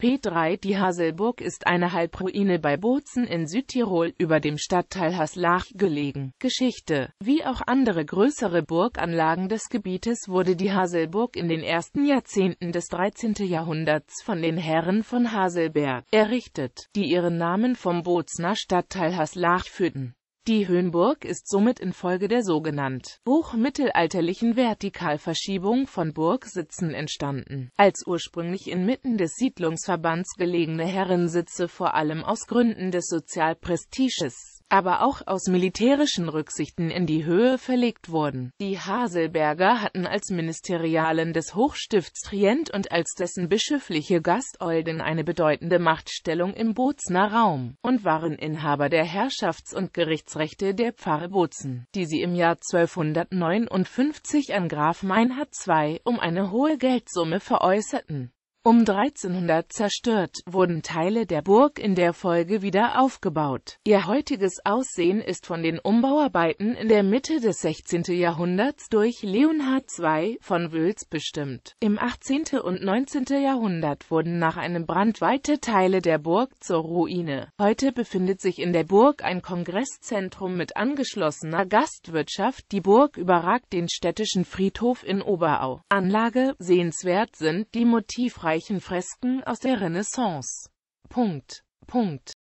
P3 Die Haselburg ist eine Halbruine bei Bozen in Südtirol über dem Stadtteil Haslach gelegen. Geschichte Wie auch andere größere Burganlagen des Gebietes wurde die Haselburg in den ersten Jahrzehnten des 13. Jahrhunderts von den Herren von Haselberg errichtet, die ihren Namen vom Bozener Stadtteil Haslach führten. Die Höhenburg ist somit infolge der sogenannt hochmittelalterlichen Vertikalverschiebung von Burgsitzen entstanden. Als ursprünglich inmitten des Siedlungsverbands gelegene Herrensitze vor allem aus Gründen des Sozialprestiges aber auch aus militärischen Rücksichten in die Höhe verlegt wurden. Die Haselberger hatten als Ministerialen des Hochstifts Trient und als dessen bischöfliche Gastolden eine bedeutende Machtstellung im Bozner Raum und waren Inhaber der Herrschafts- und Gerichtsrechte der Pfarre Bozen, die sie im Jahr 1259 an Graf Meinhard II um eine hohe Geldsumme veräußerten um 1300 zerstört, wurden Teile der Burg in der Folge wieder aufgebaut. Ihr heutiges Aussehen ist von den Umbauarbeiten in der Mitte des 16. Jahrhunderts durch Leonhard II von Wöls bestimmt. Im 18. und 19. Jahrhundert wurden nach einem Brand weite Teile der Burg zur Ruine. Heute befindet sich in der Burg ein Kongresszentrum mit angeschlossener Gastwirtschaft. Die Burg überragt den städtischen Friedhof in Oberau. Anlage sehenswert sind die motivreichen Fresken aus der Renaissance. Punkt. Punkt.